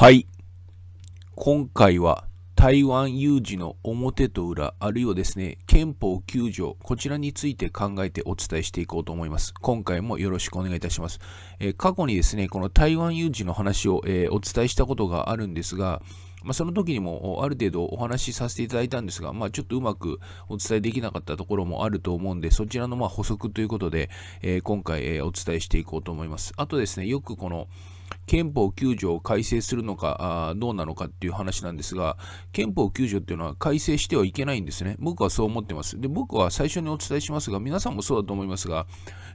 はい。今回は台湾有事の表と裏、あるいはですね、憲法9条、こちらについて考えてお伝えしていこうと思います。今回もよろしくお願いいたします。えー、過去にですね、この台湾有事の話を、えー、お伝えしたことがあるんですが、まあ、その時にもある程度お話しさせていただいたんですが、まあ、ちょっとうまくお伝えできなかったところもあると思うんで、そちらのま補足ということで、えー、今回、えお伝えしていこうと思います。あとですね、よくこの、憲法9条を改正するのかどうなのかっていう話なんですが、憲法9条っていうのは改正してはいけないんですね。僕はそう思ってます。で、僕は最初にお伝えしますが、皆さんもそうだと思いますが、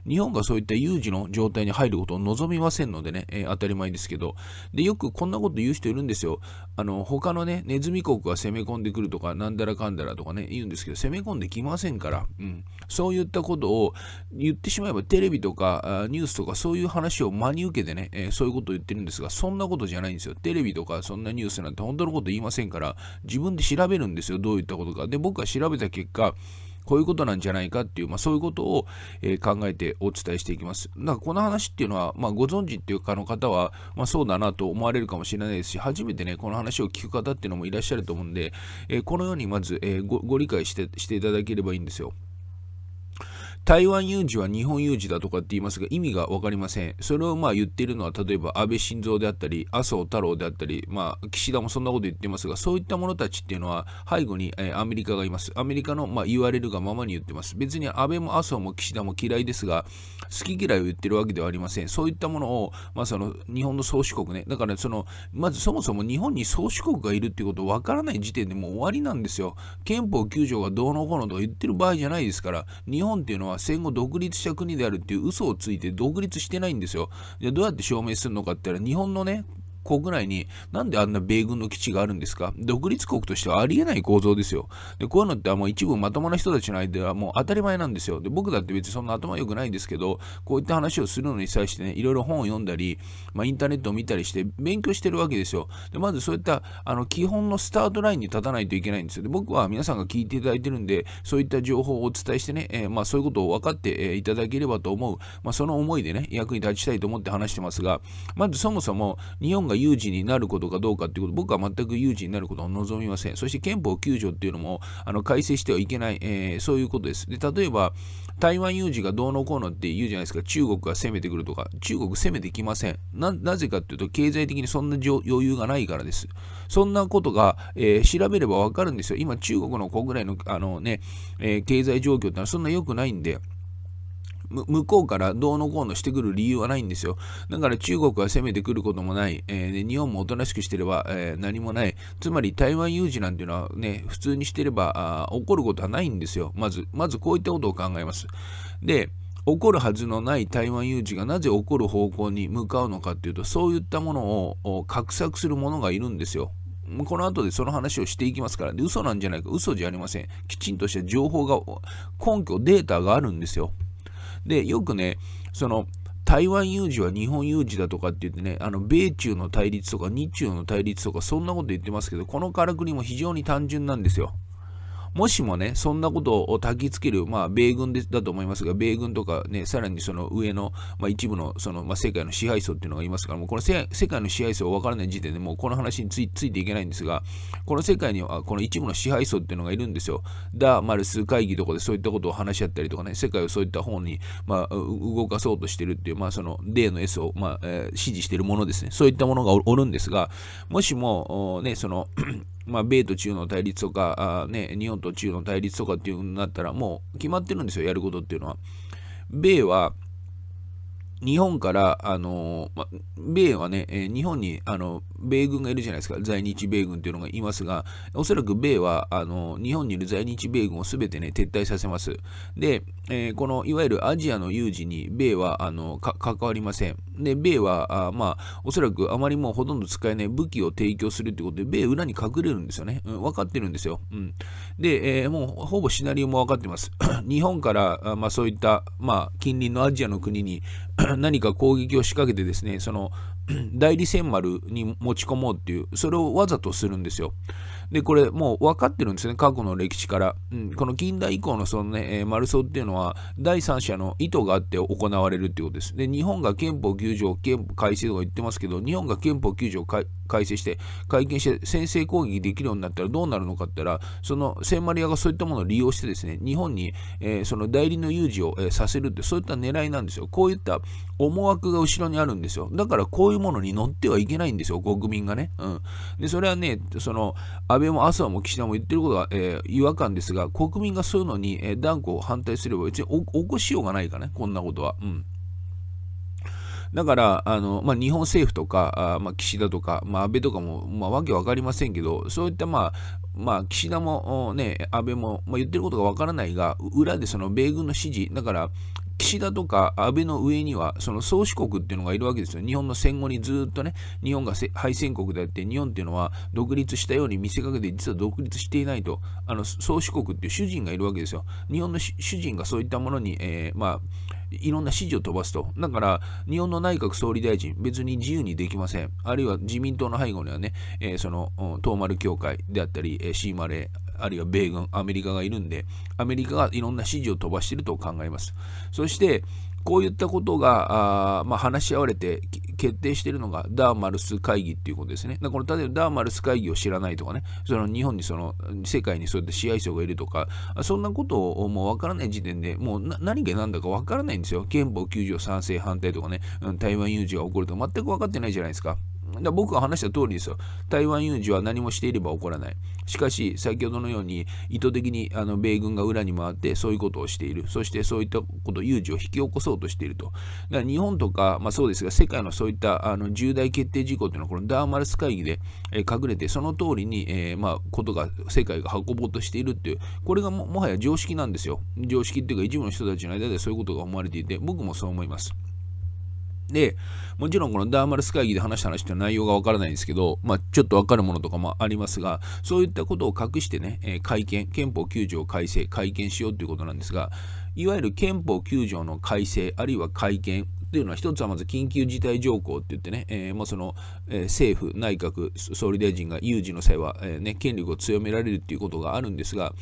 日本がそういった有事の状態に入ることを望みませんのでね、えー、当たり前ですけど、で、よくこんなこと言う人いるんですよ。あの、他のね、ネズミ国が攻め込んでくるとか、なんだらかんだらとかね、言うんですけど、攻め込んできませんから、うん。そういったことを言ってしまえば、テレビとか、ニュースとか、そういう話を真に受けてね、えー、そういうことを言ってるんですが、そんなことじゃないんですよ。テレビとか、そんなニュースなんて本当のこと言いませんから、自分で調べるんですよ、どういったことか。で、僕が調べた結果、こういうことなんじゃないかっていう、まあ、そういうことを、え考えてお伝えしていきます。だからこの話っていうのは、まあ、ご存知っていうかの方は、まあ、そうだなと思われるかもしれないですし、初めてね、この話を聞く方っていうのもいらっしゃると思うんで、えこのようにまず、えご理解してしていただければいいんですよ。台湾有事は日本有事だとかって言いますが意味が分かりません。それをまあ言っているのは例えば安倍晋三であったり麻生太郎であったり、まあ、岸田もそんなこと言ってますがそういった者たちっていうのは背後に、えアメリカがいます。アメリカのまあ言われるがままに言ってます。別に安倍も麻生も岸田も嫌いですが好き嫌いを言ってるわけではありません。そういったものを、まあ、その日本の宗主国ねだからそのまずそもそも日本に宗主国がいるっていうことを分からない時点でもう終わりなんですよ。憲法9条がどうのこうのとか言ってる場合じゃないですから日本っていうのは戦後独立した国であるっていう嘘をついて独立してないんですよ。じゃあどうやって証明するのかって言ったら日本のね国内に、なんであんな米軍の基地があるんですか独立国としてはありえない構造ですよ。で、こういうのってもう一部まともな人たちの間ではもう当たり前なんですよ。で、僕だって別にそんな頭良くないんですけど、こういった話をするのに際してね、いろいろ本を読んだり、まあ、インターネットを見たりして勉強してるわけですよ。で、まずそういったあの基本のスタートラインに立たないといけないんですよ。で、僕は皆さんが聞いていただいてるんで、そういった情報をお伝えしてね、えー、まあ、そういうことを分かって、いただければと思う、まあ、その思いでね、役に立ちたいと思って話してますが、まずそもそも日本が有事になることかどうかっていうこと、僕は全く有事になることを望みません。そして憲法9条っていうのもあの改正してはいけない、えー、そういうことです。で、例えば、台湾有事がどうのこうのって言うじゃないですか、中国が攻めてくるとか、中国攻めてきません。な、なぜかっていうと、経済的にそんな余裕がないからです。そんなことが、えー、調べればわかるんですよ。今、中国の国内の、あのね、えー、経済状況ってのはそんな良くないんで、向こうからどうのこうのしてくる理由はないんですよ。だから中国は攻めてくることもない、えー、日本もおとなしくしてれば、えー、何もない、つまり台湾有事なんていうのはね、普通にしてれば起こることはないんですよ。まず、まずこういったことを考えます。で、起こるはずのない台湾有事がなぜ起こる方向に向かうのかっていうと、そういったものを画策する者がいるんですよ。この後でその話をしていきますから、で嘘なんじゃないか、嘘じゃありません。きちんとした情報が、根拠、データがあるんですよ。で、よくね、その、台湾有事は日本有事だとかって言ってね、あの米中の対立とか日中の対立とかそんなこと言ってますけど、このからくりも非常に単純なんですよ。もしもね、そんなことをたきつける、まあ、米軍でだと思いますが、米軍とかね、さらにその上の、まあ、一部のその、まあ、世界の支配層っていうのがいますから、もうこの世界の支配層分からない時点でもうこの話についていけないんですが、この世界にはこの一部の支配層っていうのがいるんですよ。ダ・ーマルス会議とかでそういったことを話し合ったりとかね、世界をそういった方に、まあ、動かそうとしてるっていう、まあ、その例の S を、まあえー、支持しているものですね。そういったものがおるんですが、もしも、ね、そのまあ、米と中の対立とか、あね、日本と中の対立とかっていうんだったら、もう決まってるんですよ、やることっていうのは。米は、日本から、あのま、米はね、え日本にあの米軍がいるじゃないですか、在日米軍というのがいますが、おそらく米はあの日本にいる在日米軍をすべて、ね、撤退させます。で、えー、このいわゆるアジアの有事に米はあの関わりません。で、米はあ、まあ、おそらくあまりもうほとんど使えない武器を提供するということで、米裏に隠れるんですよね。うん、分かってるんですよ。うん、で、えー、もうほぼシナリオも分かってます。日本から、あまあ、そういった、まあ、近隣のアジアの国に 何か攻撃を仕掛けてですね、その 代理戦丸に持ち込もうっていう、それをわざとするんですよ。で、これもう分かってるんですね、過去の歴史から。うん、この近代以降のそのね、えー、丸荘っていうのは、第三者の意図があって行われるっていうことです。で、日本が憲法9条、憲法改正とか言ってますけど、日本が憲法9条改改正して、会見して先制攻撃できるようになったらどうなるのかって言ったら、その聖マリアがそういったものを利用してですね、日本に、えー、その代理の有事を、えー、させるって、そういった狙いなんですよ。こういった思惑が後ろにあるんですよ。だからこういうものに乗ってはいけないんですよ、国民がね。うん。で、それはね、その、安倍も麻生も岸田も言ってることは、えー、違和感ですが、国民がそういうのに、え断固反対すれば別に起こしようがないかね、こんなことは。うん。だから、あのまあ、日本政府とか、あまあ、岸田とか、まあ、安倍とかも、まあ、わけわかりませんけど、そういった、まあ、まあ、岸田も、ね、安倍も、まあ、言ってることがわからないが、裏でその米軍の支持、だから、岸田とか安倍の上には、その宗主国っていうのがいるわけですよ。日本の戦後にずっとね、日本が敗戦国であって、日本っていうのは独立したように見せかけて、実は独立していないと、あの、宗主国っていう主人がいるわけですよ。日本の主人がそういったものに、えー、まあ、いろんな指示を飛ばすと。だから、日本の内閣総理大臣、別に自由にできません。あるいは自民党の背後にはね、えー、その、東丸協会であったり、えー、シーマレー、あるいは米軍、アメリカがいるんで、アメリカがいろんな指示を飛ばしていると考えます。そして、こういったことが、あまあ、話し合われて決定しているのがダーマルス会議っていうことですね。だからこの例えばダーマルス会議を知らないとかね、その日本にその世界にそういって試合層がいるとか、そんなことをもう分からない時点で、もう何が何だか分からないんですよ。憲法9条賛成反対とかね、台湾有事が起こると全く分かってないじゃないですか。だ僕が話した通りですよ。台湾有事は何もしていれば起こらない。しかし、先ほどのように意図的にあの米軍が裏に回ってそういうことをしている。そしてそういったこと、有事を引き起こそうとしていると。だから日本とか、まあ、そうですが、世界のそういったあの重大決定事項というのは、このダーマルス会議で、え隠れて、その通りに、えー、まあ、ことが、世界が運ぼうとしているっていう、これがももはや常識なんですよ。常識っていうか、一部の人たちの間でそういうことが思われていて、僕もそう思います。で、もちろんこのダーマルス会議で話した話って内容がわからないんですけど、まあ、ちょっとわかるものとかもありますが、そういったことを隠してね、えー、会見、憲法9条改正、改憲しようということなんですが、いわゆる憲法9条の改正、あるいは会見っていうのは一つはまず緊急事態条項って言ってね、えー、まあその、えー、政府内閣総理大臣が有事の際は、えー、ね、権力を強められるっていうことがあるんですが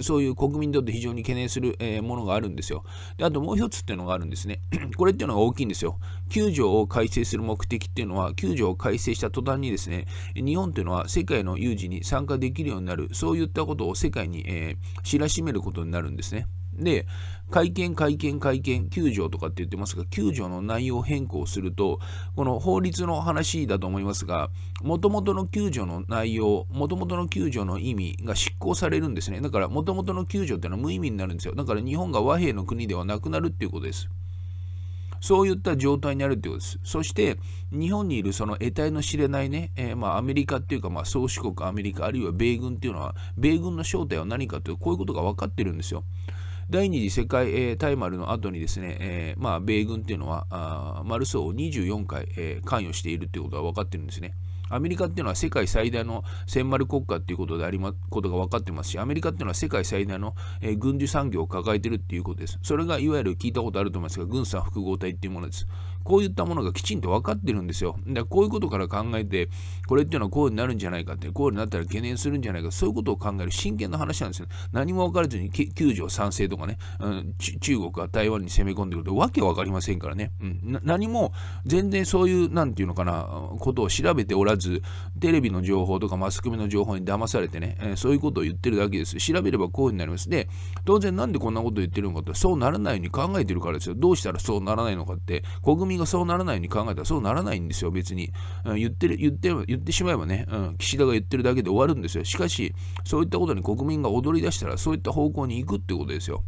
そういう国民にとって非常に懸念する、えー、ものがあるんですよであともう一つっていうのがあるんですね これっていうのが大きいんですよ9条を改正する目的っていうのは9条を改正した途端にですね日本っていうのは世界の有事に参加できるようになるそういったことを世界に、えー、知らしめることになるんですね。で、会見、会見、会見、9条とかって言ってますが、9条の内容変更すると、この法律の話だと思いますが、もともとの9条の内容、もともとの9条の意味が執行されるんですね。だから、もともとの9条ってのは無意味になるんですよ。だから、日本が和平の国ではなくなるっていうことです。そういった状態になるということです。そして、日本にいるその得体の知れないね、えー、まあアメリカっていうか、まあ、宗主国アメリカ、あるいは米軍っていうのは、米軍の正体は何かという、こういうことが分かってるんですよ。第二次世界、えー、大丸の後にですね、えー、まあ、米軍っていうのはマルーを24回、えー、関与しているということが分かってるんですね。アメリカっていうのは世界最大の千丸国家っていうことでありまことが分かってますし、アメリカっていうのは世界最大の、えー、軍需産業を抱えてるっていうことです。それがいわゆる聞いたことあると思いますが、軍産複合体っていうものです。こういったものがきちんと分かってるんですよ。だからこういうことから考えて、これっていうのはこうになるんじゃないかって、こうになったら懸念するんじゃないか、そういうことを考える真剣な話なんですよ。何も分からずに救助賛成とかね、うん、中国が台湾に攻め込んでくるとわけ分かりませんからね。うん、何も全然そういう、なんていうのかな、ことを調べておらず、テレビの情報とかマスコミの情報に騙されてね、えー、そういうことを言ってるだけです。調べればこういううになります。で、当然なんでこんなことを言ってるのかって、そうならないように考えてるからですよ。どうしたらそうならないのかって、国民がそうならないように考えたらそうならないんですよ、別に。うん、言ってる言って言ってしまえばね、うん、岸田が言ってるだけで終わるんですよ。しかし、そういったことに国民が踊り出したら、そういった方向に行くってことですよ。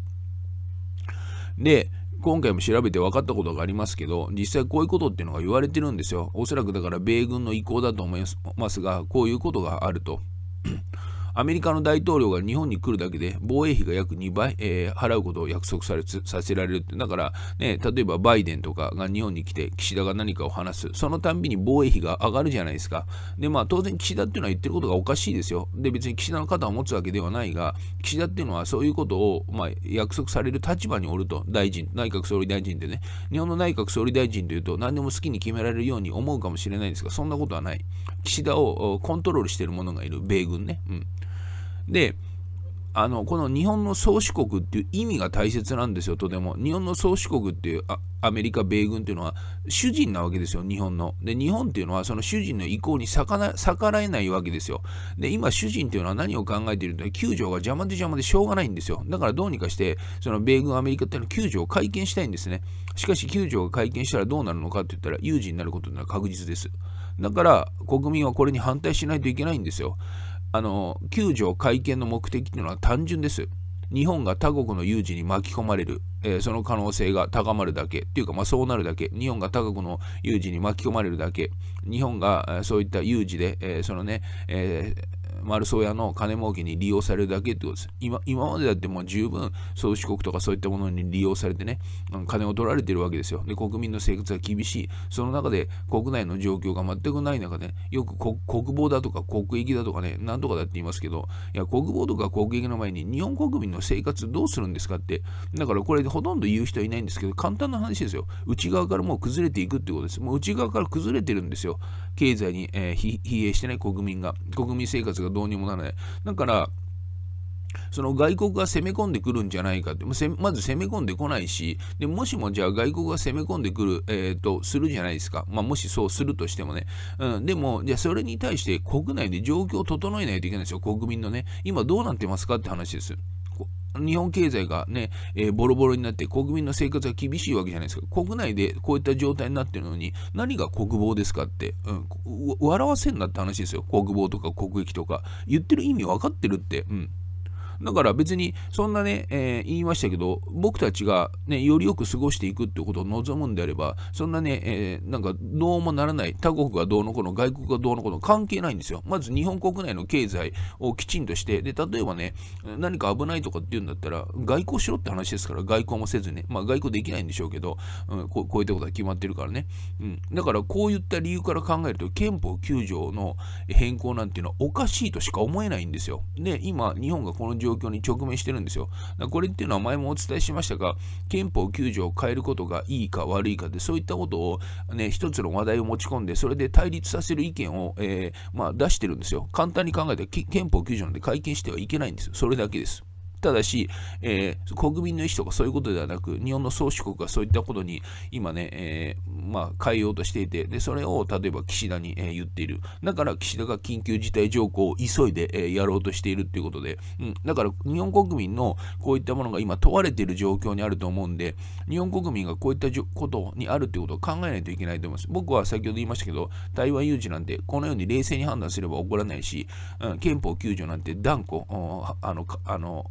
で、今回も調べて分かったことがありますけど、実際こういうことっていうのが言われてるんですよ。おそらくだから米軍の意向だと思いますが、こういうことがあると。アメリカの大統領が日本に来るだけで防衛費が約2倍、えー、払うことを約束されさせられるって、だから、ね、例えばバイデンとかが日本に来て岸田が何かを話す、そのたんびに防衛費が上がるじゃないですか。で、まあ当然岸田っていうのは言ってることがおかしいですよ。で、別に岸田の肩を持つわけではないが、岸田っていうのはそういうことを、まあ、約束される立場におると、大臣、内閣総理大臣でね、日本の内閣総理大臣というと何でも好きに決められるように思うかもしれないんですが、そんなことはない。岸田をコントロールしている者がいる、米軍ね。うん、で、あのこの日本の宗主国っていう意味が大切なんですよ、とても。日本の宗主国っていうアメリカ、米軍っていうのは主人なわけですよ、日本の。で、日本っていうのはその主人の意向に逆らえないわけですよ。で、今、主人っていうのは何を考えていると、救条が邪魔で邪魔でしょうがないんですよ。だからどうにかして、その米軍、アメリカっていうのは救条を改憲したいんですね。しかし、救条が改憲したらどうなるのかって言ったら、有事になることなら確実です。だから国民はこれに反対しないといけないんですよ。あの9条改憲の目的というのは単純です。日本が他国の有事に巻き込まれる、えー、その可能性が高まるだけというか、まあ、そうなるだけ日本が他国の有事に巻き込まれるだけ日本がそういった有事で、えー、そのね、えー丸宗屋の金儲けに利用されるだけってことです。今今までだってもう十分、宗主国とかそういったものに利用されてね、金を取られてるわけですよ。で、国民の生活は厳しい。その中で国内の状況が全くない中で、ね、よく国防だとか国益だとかね、なんとかだって言いますけど、いや、国防とか国益の前に日本国民の生活どうするんですかって、だからこれほとんど言う人はいないんですけど、簡単な話ですよ。内側からもう崩れていくってことです。もう内側から崩れてるんですよ。経済に、えー、疲弊してな、ね、国民が。国民生活ががどうにもならない。だから、その外国が攻め込んでくるんじゃないかって、まず攻め込んでこないし、でもしもじゃあ外国が攻め込んでくる、えーと、するじゃないですか、まあ、もしそうするとしてもね、うん、でも、じゃあそれに対して国内で状況を整えないといけないんですよ、国民のね、今どうなってますかって話です。日本経済がね、えー、ボロボロになって国民の生活が厳しいわけじゃないですか。国内でこういった状態になってるのに、何が国防ですかって、うん、笑わせんなって話ですよ。国防とか国益とか。言ってる意味分かってるって。うんだから別にそんなね、えー、言いましたけど僕たちが、ね、よりよく過ごしていくってことを望むんであればそんなね、えー、なんかどうもならない他国がどうのこの外国がどうのこの関係ないんですよまず日本国内の経済をきちんとしてで例えばね何か危ないとかっていうんだったら外交しろって話ですから外交もせずねまあ外交できないんでしょうけど、うん、ここういったことは決まってるからね、うん、だからこういった理由から考えると憲法9条の変更なんていうのはおかしいとしか思えないんですよで今日本がこの状状況に直面してるんですよ。これっていうのは前もお伝えしましたが、憲法9条を変えることがいいか悪いかで、そういったことを、ね、一つの話題を持ち込んで、それで対立させる意見を、えー、まあ、出してるんですよ。簡単に考えて、憲法9条なんで改憲してはいけないんですよ。それだけです。ただし、えー、国民の意思とかそういうことではなく、日本の宗主国がそういったことに今ね、えー、まあ、変えようとしていて、でそれを例えば岸田に、えー、言っている。だから岸田が緊急事態条項を急いで、えやろうとしているということで、うん、だから日本国民のこういったものが今問われている状況にあると思うんで、日本国民がこういったことにあるということを考えないといけないと思います。僕は先ほど言いましたけど、台湾有事なんてこのように冷静に判断すれば起こらないし、うん、憲法9条なんて断固、あの、あの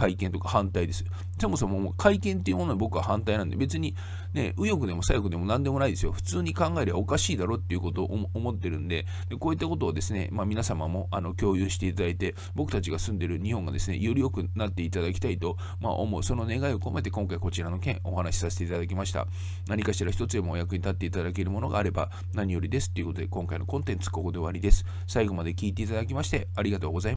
会見とか反対です。そもそももう会見っていうものは僕は反対なんで、別にね、右翼でも左翼でも何でもないですよ。普通に考えりゃおかしいだろっていうことを思ってるんで、でこういったことをですね、まあ、皆様もあの共有していただいて、僕たちが住んでる日本がですね、より良くなっていただきたいと、まあ、思う、その願いを込めて今回こちらの件お話しさせていただきました。何かしら一つでもお役に立っていただけるものがあれば何よりですということで、今回のコンテンツここで終わりです。最後まで聞いていただきましてありがとうございます。